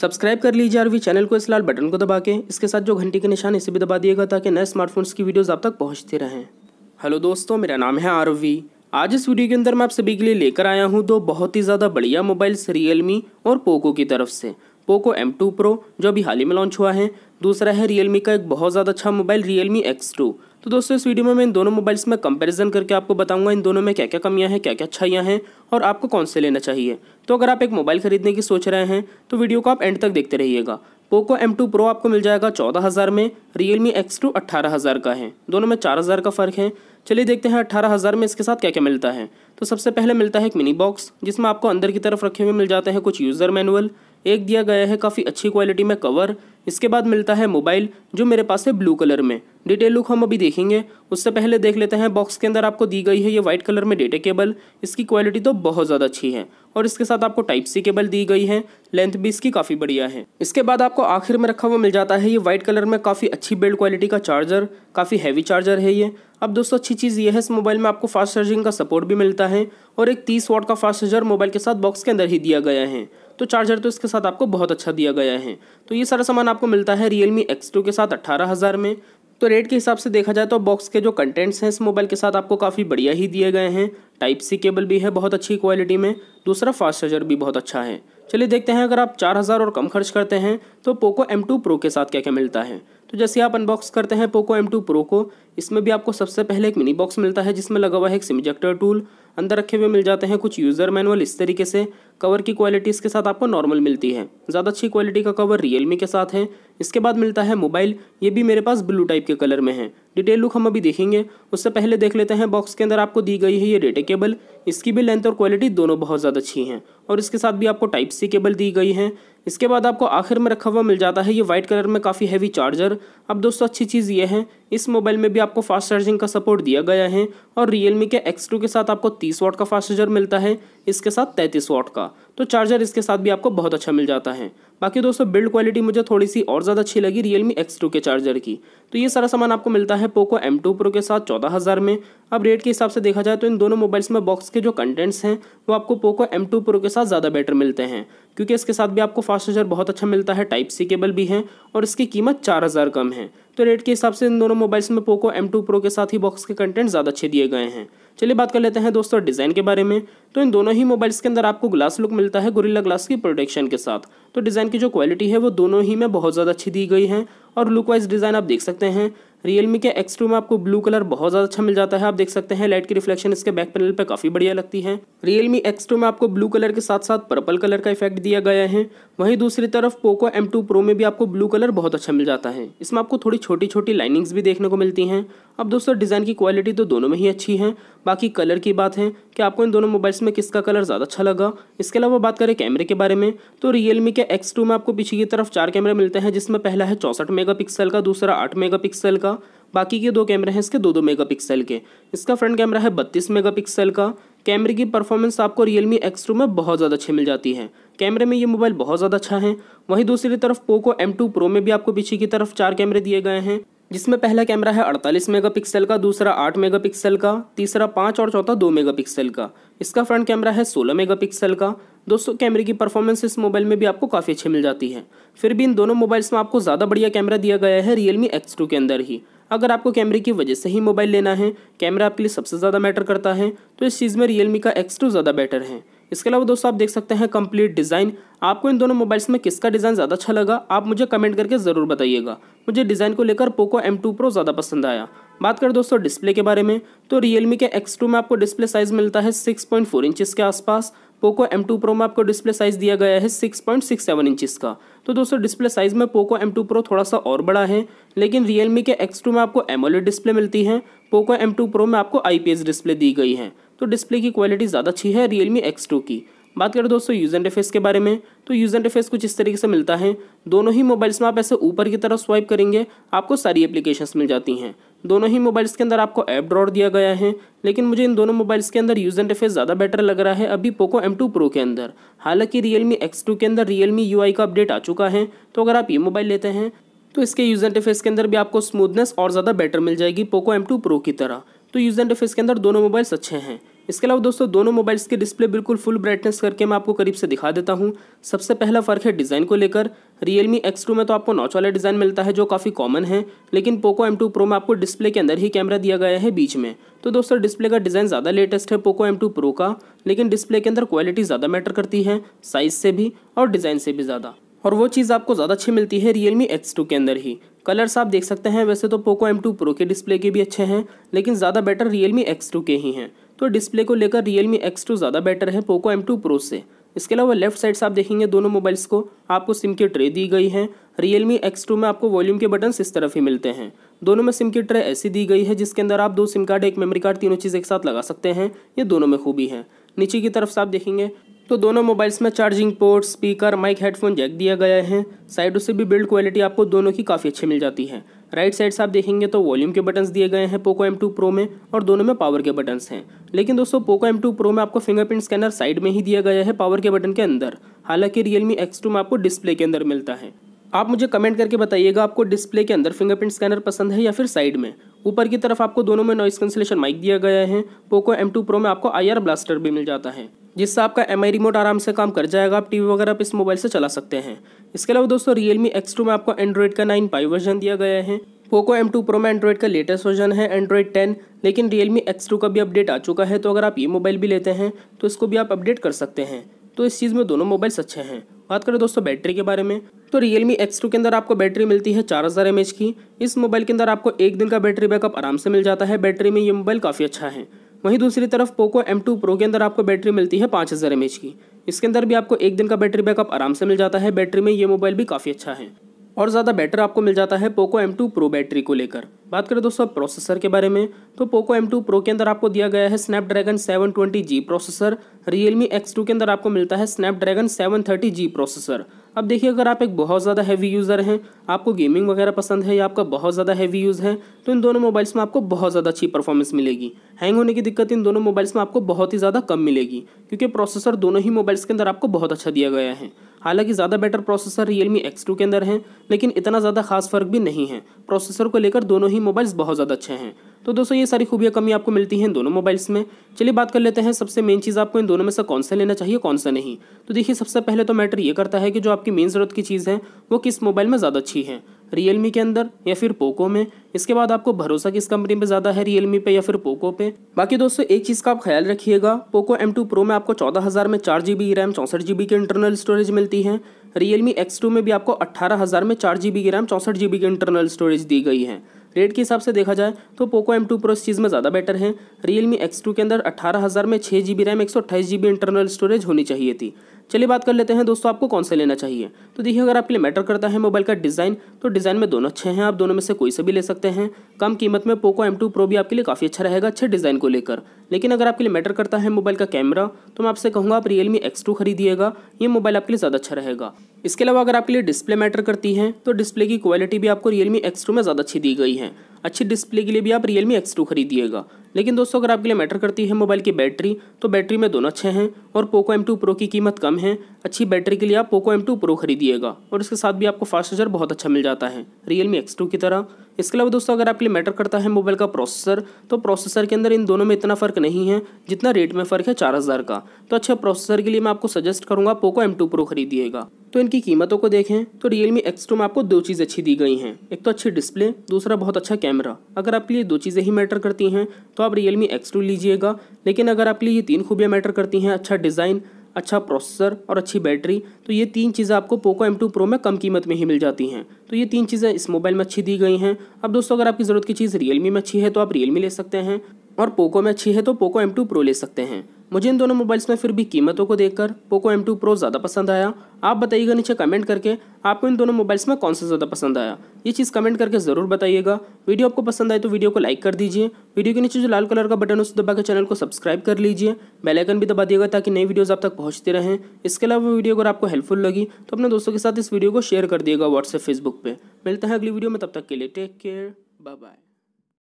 subscribe कर लीजिए और भी चैनल को इस लाल बटन को दबा के इसके साथ जो घंटी के निशान इसे भी दबा दिएगा ताकि नए स्मार्टफोन्स की वीडियोज़ आप तक पहुँचते रहें हेलो दोस्तों मेरा नाम है आरवी आज इस वीडियो के अंदर मैं आप सभी के लिए लेकर आया हूँ दो बहुत ही ज़्यादा बढ़िया मोबाइल्स रियलमी और पोको की तरफ से पोको एम टू जो अभी हाल ही में लॉन्च हुआ है दूसरा है रियलमी का एक बहुत ज़्यादा अच्छा मोबाइल रियलमी X2 तो दोस्तों इस वीडियो में मैं इन दोनों मोबाइल्स में कंपैरिजन करके आपको बताऊंगा इन दोनों में क्या क्या कमियां हैं क्या क्या अच्छाइयाँ हैं और आपको कौन से लेना चाहिए तो अगर आप एक मोबाइल खरीदने की सोच रहे हैं तो वीडियो को आप एंड तक देखते रहिएगा पोको एम टू आपको मिल जाएगा चौदह हज़ार में रियल मी अट्ठारह हज़ार का है दोनों में चार हज़ार का फ़र्क है चलिए देखते हैं अट्ठारह हज़ार में इसके साथ क्या क्या मिलता है तो सबसे पहले मिलता है एक मिनी बॉक्स जिसमें आपको अंदर की तरफ रखे हुए मिल जाते हैं कुछ यूज़र मैनुअल एक दिया गया है काफ़ी अच्छी क्वालिटी में कवर इसके बाद मिलता है मोबाइल जो मेरे पास है ब्लू कलर में डिटेल लुक हम अभी देखेंगे उससे पहले देख लेते हैं बॉक्स के अंदर आपको दी गई है ये वाइट कलर में डेटा केबल इसकी क्वालिटी तो बहुत ज़्यादा अच्छी है और इसके साथ आपको टाइप सी केबल दी गई है लेंथ भी इसकी काफ़ी बढ़िया है इसके बाद आपको आखिर में रखा हुआ मिल जाता है ये वाइट कलर में काफ़ी अच्छी बिल्ड क्वालिटी का चार्जर काफ़ी हैवी चार्जर है ये अब दोस्तों अच्छी चीज़ ये है इस मोबाइल में आपको फास्ट चार्जिंग का सपोर्ट भी मिलता है और एक तीस वॉट का फास्ट चार्जर मोबाइल के साथ बॉक्स के अंदर ही दिया गया है तो चार्जर तो इसके साथ आपको बहुत अच्छा दिया गया है तो ये सारा सामान आपको मिलता है रियलमी एक्स के साथ अट्ठारह हज़ार में तो रेट के हिसाब से देखा जाए तो बॉक्स के जो कंटेंट्स हैं इस मोबाइल के साथ आपको काफ़ी बढ़िया ही दिए गए हैं टाइप सी केबल भी है बहुत अच्छी क्वालिटी में दूसरा फास्ट चार्जर भी बहुत अच्छा है चलिए देखते हैं अगर आप चार हज़ार और कम खर्च करते हैं तो पोको M2 Pro के साथ क्या क्या मिलता है तो जैसे आप अनबॉक्स करते हैं पोको एम टू प्रो को इसमें भी आपको सबसे पहले एक मिनी बॉक्स मिलता है जिसमें लगा हुआ है एक सिम इजेक्टर टूल अंदर रखे हुए मिल जाते हैं कुछ यूज़र मैनुअल इस तरीके से कवर की क्वालिटी इसके साथ आपको नॉर्मल मिलती है ज़्यादा अच्छी क्वालिटी का कवर रियलमी के साथ है इसके बाद मिलता है मोबाइल ये भी मेरे पास ब्लू टाइप के कलर में है डिटेल लुक हम अभी देखेंगे उससे पहले देख लेते हैं बॉक्स के अंदर आपको दी गई है ये डेटा केबल इसकी भी लेंथ और क्वालिटी दोनों बहुत ज़्यादा अच्छी हैं और इसके साथ भी आपको टाइप सी केबल दी गई है इसके बाद आपको आखिर में रखा हुआ मिल जाता है ये वाइट कलर में काफ़ी हैवी चार्जर अब दोस्तों अच्छी चीज़ ये है इस मोबाइल में भी आपको फास्ट चार्जिंग का सपोर्ट दिया गया है और रियलमी के एक्स के साथ आपको तीस वाट का फास्ट चार्जर मिलता है इसके साथ तैंतीस वाट का तो चार्जर इसके साथ भी आपको बहुत अच्छा मिल जाता है बाकी दोस्तों बिल्ड क्वालिटी मुझे थोड़ी सी और ज़्यादा अच्छी लगी रियलमी एक्स के चार्जर की तो ये सारा सामान आपको मिलता है पोको एम टू प्रो के साथ चौदह हज़ार में अब रेट के हिसाब से देखा जाए तो इन दोनों मोबाइल्स में बॉक्स के जो कंटेंट्स हैं वो आपको पोको एम टू प्रो के साथ ज़्यादा बेटर मिलते हैं क्योंकि इसके साथ भी आपको फास्ट चार्जर बहुत अच्छा मिलता है टाइप सी केबल भी है और इसकी कीमत चार हज़ार कम है तो रेट के हिसाब से इन दोनों मोबाइल्स में पोको एम टू प्रो के साथ ही बॉक्स के कंटेंट ज़्यादा अच्छे दिए गए हैं चलिए बात कर लेते हैं दोस्तों डिज़ाइन के बारे में तो इन दोनों ही मोबाइल्स के अंदर आपको ग्लास लुक मिलता है गोरिल्ला ग्लास की प्रोटेक्शन के साथ तो डिज़ाइन की जो क्वालिटी है वो दोनों ही में बहुत ज़्यादा अच्छी दी गई है और लुक वाइज डिज़ाइन आप देख सकते हैं रियलमी के एक्स में आपको ब्लू कलर बहुत ज़्यादा अच्छा मिल जाता है आप देख सकते हैं लाइट की रिफ्लेक्शन इसके बैक पैनल पर काफ़ी बढ़िया लगती है रियलमी एक्स में आपको ब्लू कलर के साथ साथ पर्पल कलर का इफेक्ट दिया गया है वहीं दूसरी तरफ पोको एम प्रो में भी आपको ब्लू कलर बहुत अच्छा मिल जाता है इसमें आपको थोड़ी छोटी छोटी लाइनिंग्स भी देखने को मिलती हैं अब दोस्तों डिज़ाइन की क्वालिटी तो दोनों में ही अच्छी है बाकी कलर की बात है कि आपको इन दोनों मोबाइल्स में किसका कलर ज़्यादा अच्छा लगा इसके अलावा बात करें कैमरे के बारे में तो रियलमी के एक्स में आपको पीछे की तरफ चार कैमरे मिलते हैं जिसमें पहला है चौंसठ मेगा का दूसरा आठ मेगा का का बाकी के दो कैमरे हैं इसके दो दो मेगा के इसका फ्रंट कैमरा है बत्तीस मेगा का कैमरे की परफॉर्मेंस आपको रियलमी एक्स में बहुत ज़्यादा अच्छी मिल जाती है कैमरे में ये मोबाइल बहुत ज़्यादा अच्छा है वहीं दूसरी तरफ पोको एम टू प्रो में भी आपको पीछे की तरफ चार कैमरे दिए गए हैं जिसमें पहला कैमरा है 48 मेगापिक्सल का दूसरा 8 मेगापिक्सल का तीसरा पाँच और चौथा 2 मेगापिक्सल का इसका फ्रंट कैमरा है 16 मेगापिक्सल का दोस्तों कैमरे की परफॉर्मेंस इस मोबाइल में भी आपको काफ़ी अच्छी मिल जाती है फिर भी इन दोनों मोबाइल्स में आपको ज़्यादा बढ़िया कैमरा दिया गया है रियलमी एक्स के अंदर ही अगर आपको कैमरे की वजह से ही मोबाइल लेना है कैमरा आपके लिए सबसे ज़्यादा मैटर करता है तो इस चीज़ में रियलमी का एक्स ज़्यादा बेटर है इसके अलावा दोस्तों आप देख सकते हैं कंप्लीट डिज़ाइन आपको इन दोनों मोबाइल्स में किसका डिज़ाइन ज़्यादा अच्छा लगा आप मुझे कमेंट करके ज़रूर बताइएगा मुझे डिज़ाइन को लेकर पोको एम टू प्रो ज़्यादा पसंद आया बात करें दोस्तों डिस्प्ले के बारे में तो रियलमी के एक्स टू में आपको डिस्प्ले साइज़ मिलता है सिक्स पॉइंट फोर इंचिस के आसपास पोको M2 Pro में आपको डिस्प्ले साइज़ दिया गया है 6.67 इंचिस का तो दोस्तों डिस्प्ले साइज़ में पोको M2 Pro थोड़ा सा और बड़ा है लेकिन Realme के X2 में आपको एमोलेड डिस्प्ले मिलती है पोको M2 Pro में आपको एस डिस्प्ले दी गई है तो डिस्प्ले की क्वालिटी ज़्यादा अच्छी है रियलमी एक्स टू की बात करें दोस्तों यूजर इंटरफेस के बारे में तो यूजर इंटरफेस कुछ इस तरीके से मिलता है दोनों ही मोबाइल्स में आप ऐसे ऊपर की तरफ स्वाइप करेंगे आपको सारी एप्लीकेशंस मिल जाती हैं दोनों ही मोबाइल्स के अंदर आपको ऐप ड्रॉड दिया गया है लेकिन मुझे इन दोनों मोबाइल्स के अंदर यूजर इंटरफेस ज़्यादा बेटर लग रहा है अभी पोको एम टू प्रो के अंदर हालांकि रियलमी एक्स टू के अंदर रियलमी यू का अपडेट आ चुका है तो अगर आप ये मोबाइल लेते हैं तो इसके यूजर इंटरफेस के अंदर भी आपको स्मूथनेस और ज़्यादा बेटर मिल जाएगी पोको एम टू प्रो की तरह तो यूज इंटरफेस के अंदर दोनों मोबाइल्स अच्छे हैं इसके अलावा दोस्तों दोनों मोबाइल्स के डिस्प्ले बिल्कुल फुल ब्राइटनेस करके मैं आपको करीब से दिखा देता हूँ सबसे पहला फ़र्क है डिज़ाइन को लेकर रियलमी एक्स टू में तो आपको नॉच वाला डिज़ाइन मिलता है जो काफ़ी कॉमन है लेकिन पोको एम टू प्रो में आपको डिस्प्ले के अंदर ही कैमरा दिया गया है बीच में तो दोस्तों डिस्प्ले का डिज़ाइन ज़्यादा लेटेस्ट है पोको एम टू प्रो का लेकिन डिस्प्ले के अंदर क्वालिटी ज़्यादा मैटर करती है साइज़ से भी और डिज़ाइन से भी ज़्यादा और वो चीज़ आपको ज़्यादा अच्छी मिलती है रियलमी एक्स टू के अंदर ही कलर्स आप देख सकते हैं वैसे तो पोको एम टू प्रो के डिस्प्ले के भी अच्छे हैं लेकिन ज़्यादा better Realme X two के ही हैं तो डिस्प्ले को लेकर रियल मी एक्स टू ज़्यादा बेटर है पोको एम टू प्रो से इसके अलावा लेफ्ट साइड से आप देखेंगे दोनों मोबाइल्स को आपको सिम की ट्रे दी गई है रियलमी एक्स टू में आपको वॉल्यूम के बटन इस तरफ ही मिलते हैं दोनों में सिम की ट्रे ऐसी दी गई है जिसके अंदर आप दो सिम कार्ड एक मेमोरी कार्ड तीनों चीज़ एक साथ लगा सकते हैं ये दोनों में खूबी है नीचे की तरफ से आप देखेंगे तो दोनों मोबाइल्स में charging port speaker mic headphone jack दिया गया है साइडों से भी बिल्ड क्वालिटी आपको दोनों की काफ़ी अच्छी मिल जाती है राइट साइड से आप देखेंगे तो वॉल्यूम के बटन्स दिए गए हैं पोको M2 Pro में और दोनों में पावर के बटन्स हैं लेकिन दोस्तों पोको M2 Pro में आपको फिंगरप्रिंट स्कैनर साइड में ही दिया गया है पावर के बटन के अंदर हालांकि एक्स X2 में आपको डिस्प्ले के अंदर मिलता है आप मुझे कमेंट करके बताइएगा आपको डिस्प्ले के अंदर फिंगरप्रिंट स्कैनर पसंद है या फिर साइड में ऊपर की तरफ आपको दोनों में नॉइस कैंसिलेशन माइक दिया गया है पोको M2 Pro में आपको आई ब्लास्टर भी मिल जाता है जिससे आपका एम रिमोट आराम से काम कर जाएगा आप टीवी वगैरह आप इस मोबाइल से चला सकते हैं इसके अलावा दोस्तों रियलमी एक्स में आपको एंड्रॉइड का नाइन पाई वर्जन दिया गया है पोको एम टू प्रो में एंड्रॉइड का लेटेस्ट वर्जन है एंड्रॉइड टेन लेकिन रियलमी एक्स टू का भी अपडेट आ चुका है तो अगर आप ये मोबाइल भी लेते हैं तो इसको भी आप अपडेट कर सकते हैं तो इस चीज़ में दोनों मोबाइल्स अच्छे हैं बात करें दोस्तों बैटरी के बारे में तो Realme X2 के अंदर आपको बैटरी मिलती है चार हज़ार की इस मोबाइल के अंदर आपको एक दिन का बैटरी बैकअप आराम से मिल जाता है बैटरी में ये मोबाइल काफ़ी अच्छा है वहीं दूसरी तरफ पोको एम टू प्रो के अंदर आपको बैटरी मिलती है पाँच हज़ार एम एच की इसके अंदर भी आपको एक दिन का बैटरी बैकअप आराम से मिल जाता है बैटरी में ये मोबाइल भी काफ़ी अच्छा है और ज़्यादा बेटर आपको मिल जाता है Poco M two Pro battery को लेकर बात करें दोस्तों प्रोसेसर के बारे में तो पोको एम टू प्रो के अंदर आपको दिया गया है Snapdragon seven twenty G processor Realme X two के अंदर आपको मिलता है Snapdragon seven thirty G processor अब देखिए अगर आप एक बहुत ज़्यादा हैवी यूज़र हैं आपको गेमिंग वगैरह पसंद है या आपका बहुत ज़्यादा हैवी यूज़ है तो इन दोनों मोबाइल्स में आपको बहुत ज़्यादा अच्छी परफॉर्मेंस मिलेगी हैंग होने की दिक्कत इन दोनों मोबाइल्स में आपको बहुत ही ज़्यादा कम मिलेगी क्योंकि प्रोसेसर दोनों ही मोबाइल्स के अंदर आपको बहुत अच्छा दिया गया है हालांकि ज़्यादा बेटर प्रोसेसर रियलमी एक्स के अंदर हैं लेकिन इतना ज़्यादा खास फ़र्क भी नहीं है प्रोसेसर को लेकर दोनों ही मोबाइल्स बहुत ज़्यादा अच्छे हैं तो दोस्तों ये सारी खूबियाँ कमी आपको मिलती हैं दोनों मोबाइल्स में चलिए बात कर लेते हैं सबसे मेन चीज़ आपको इन दोनों में से कौन सा लेना चाहिए कौन सा नहीं तो देखिए सबसे पहले तो मैटर ये करता है कि जो आपकी मेन ज़रूरत की चीज़ है वो किस मोबाइल में ज़्यादा अच्छी है रियल के अंदर या फिर पोको में इसके बाद आपको भरोसा किस कंपनी पे ज़्यादा है रियलमी पे या फिर पोको पे बाकी दोस्तों एक चीज़ का आप ख्याल रखिएगा पोको एम टू प्रो में आपको चौदह हज़ार में चार जी बी रैम चौंसठ जी बी की इंटरनल स्टोरेज मिलती है रियलमी एक्स टू में भी आपको अट्ठारह हज़ार में चार जी बी की रैम चौंसठ जी बी की इंटरनल स्टोरेज दी गई है रेट के हिसाब से देखा जाए तो पोको एम टू प्रो इस चीज़ में ज़्यादा बेटर है रियलमी एक्स टू के अंदर अट्ठारह हज़ार में छः जी बी रैम एक सौ अट्ठाईस जी बी इंटरनल स्टोरेज होनी चाहिए थी चलिए बात कर लेते हैं दोस्तों आपको कौन से लेना चाहिए तो देखिए अगर आपके लिए मैटर करता है मोबाइल का डिज़ाइन तो डिज़ाइन में दोनों अच्छे हैं आप दोनों में से कोई से भी ले सकते हैं कम कीमत में पोको एम टू प्रो भी आपके लिए काफ़ी अच्छा रहेगा अच्छे डिज़ाइन को लेकर लेकिन अगर आपके लिए मैटर करता है मोबाइल का कैमरा तो मैं आपसे कहूँगा आप रियलमी एक्स टू खरीदिएगा ये मोबाइल आपके लिए ज़्यादा अच्छा रहेगा इसके अलावा अगर आपके लिए डिस्प्ले मैटर करती है तो डिस्प्ले की क्वालिटी भी आपको रियलमी एक्स टू में ज़्यादा अच्छी दी गई है अच्छी डिस्प्ले के लिए भी आप रियलमी एक्स टू खरीदिएगा लेकिन दोस्तों अगर आपके लिए मैटर करती है मोबाइल की बैटरी तो बैटरी में दोनों अच्छे हैं और पोको एम टू प्रो की कीमत कम है अच्छी बैटरी के लिए आप पोको एम टू प्रो खरीदिएगा और इसके साथ भी आपको फास्ट चार्जर बहुत अच्छा मिल जाता है रियलमी एक्स टू की तरह इसके अलावा दोस्तों अगर आपके लिए मैटर करता है मोबाइल का प्रोसेसर तो प्रोसेसर के अंदर इन दोनों में इतना फ़र्क नहीं है जितना रेट में फ़र्क है चार हज़ार का तो अच्छा प्रोसेसर के लिए मैं आपको सजेस्ट करूँगा पोको एम टू प्रो खरीदिएगा तो इनकी कीमतों को देखें तो रियलमी एक्स टू में आपको दो चीज़ अच्छी दी गई हैं एक तो अच्छी डिस्प्ले दूसरा बहुत अच्छा कैमरा अगर आपके लिए दो चीज़ें ही मैटर करती हैं तो आप रियलमी एक्स टू लीजिएगा लेकिन अगर आपके लिए ये तीन खूबियाँ मैटर करती हैं अच्छा डिज़ाइन अच्छा प्रोसेसर और अच्छी बैटरी तो ये तीन चीज़ें आपको पोको एम टू प्रो में कम कीमत में ही मिल जाती हैं तो ये तीन चीज़ें इस मोबाइल में अच्छी दी गई हैं अब दोस्तों अगर आपकी ज़रूरत की चीज़ रियलमी में अच्छी है तो आप रियलमी ले सकते हैं और पोको में अच्छी है तो पोको एम टू प्रो ले सकते हैं मुझे इन दोनों मोबाइल्स में फिर भी कीमतों को देखकर पोको एम टू प्रो ज़्यादा पसंद आया आप बताइएगा नीचे कमेंट करके आपको इन दोनों मोबाइल्स में कौन सा ज़्यादा पसंद आया ये चीज़ कमेंट करके ज़रूर बताइएगा वीडियो आपको पसंद आए तो वीडियो को लाइक कर दीजिए वीडियो के नीचे जो लाल कलर का बटन उसे दबा के चैनल को सब्सक्राइब कर लीजिए बेलाइकन भी दबा दिएगा ताकि नई वीडियोज़ आप तक पहुँचते रहें इसके अलावा वीडियो अगर आपको हेल्पफुल लगी तो अपने दोस्तों के साथ इस वीडियो को शेयर कर दिएगा व्हाट्सएप फेसबुक पर मिलते हैं अगली वीडियो में तब तक के लिए टेक केयर बाय बाय